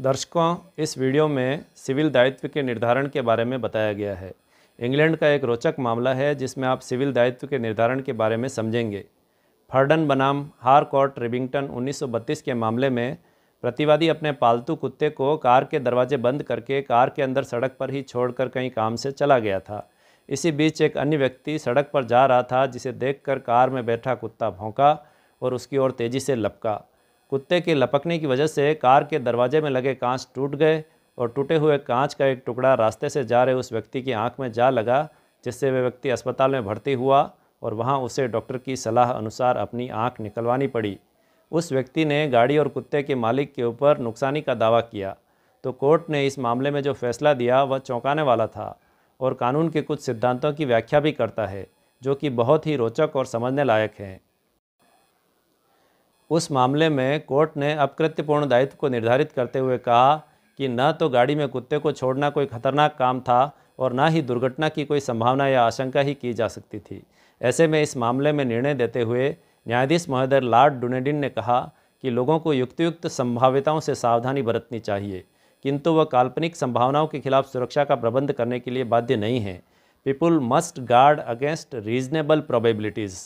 दर्शकों इस वीडियो में सिविल दायित्व के निर्धारण के बारे में बताया गया है इंग्लैंड का एक रोचक मामला है जिसमें आप सिविल दायित्व के निर्धारण के बारे में समझेंगे फर्डन बनाम हार कोर्ट रिबिंगटन 1932 के मामले में प्रतिवादी अपने पालतू कुत्ते को कार के दरवाजे बंद करके कार के अंदर सड़क पर ही छोड़कर कहीं काम से चला गया था इसी बीच एक अन्य व्यक्ति सड़क पर जा रहा था जिसे देखकर कार में बैठा कुत्ता भोंका और उसकी ओर तेज़ी से लपका कुत्ते के लपकने की वजह से कार के दरवाजे में लगे कांच टूट गए और टूटे हुए कांच का एक टुकड़ा रास्ते से जा रहे उस व्यक्ति की आंख में जा लगा जिससे वह व्यक्ति अस्पताल में भर्ती हुआ और वहाँ उसे डॉक्टर की सलाह अनुसार अपनी आँख निकलवानी पड़ी उस व्यक्ति ने गाड़ी और कुत्ते के मालिक के ऊपर नुकसानी का दावा किया तो कोर्ट ने इस मामले में जो फैसला दिया वह चौंकाने वाला था और कानून के कुछ सिद्धांतों की व्याख्या भी करता है जो कि बहुत ही रोचक और समझने लायक हैं उस मामले में कोर्ट ने अपकृत्यपूर्ण दायित्व को निर्धारित करते हुए कहा कि न तो गाड़ी में कुत्ते को छोड़ना कोई खतरनाक काम था और न ही दुर्घटना की कोई संभावना या आशंका ही की जा सकती थी ऐसे में इस मामले में निर्णय देते हुए न्यायाधीश महोदय लॉर्ड डुनेडिन ने कहा कि लोगों को युक्तियुक्त संभाविताओं से सावधानी बरतनी चाहिए किंतु वह काल्पनिक संभावनाओं के खिलाफ सुरक्षा का प्रबंध करने के लिए बाध्य नहीं है people must guard against reasonable probabilities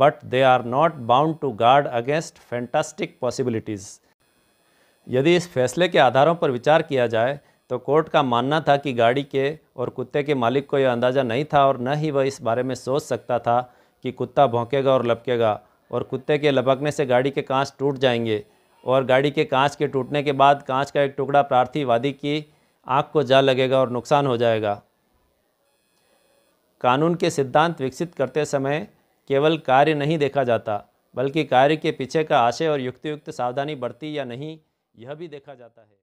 but they are not bound to guard against fantastic possibilities यदि इस फैसले के आधारों पर विचार किया जाए तो कोर्ट का मानना था कि गाड़ी के और कुत्ते के मालिक को यह अंदाज़ा नहीं था और न ही वह इस बारे में सोच सकता था कि कुत्ता भौंकेगा और लपकेगा और कुत्ते के लपकने से गाड़ी के कांच टूट जाएंगे और गाड़ी के कांच के टूटने के बाद कांच का एक टुकड़ा प्रार्थी वादी की आँख को जा लगेगा और नुकसान हो जाएगा कानून के सिद्धांत विकसित करते समय केवल कार्य नहीं देखा जाता बल्कि कार्य के पीछे का आशय और युक्तियुक्त सावधानी बढ़ती या नहीं यह भी देखा जाता है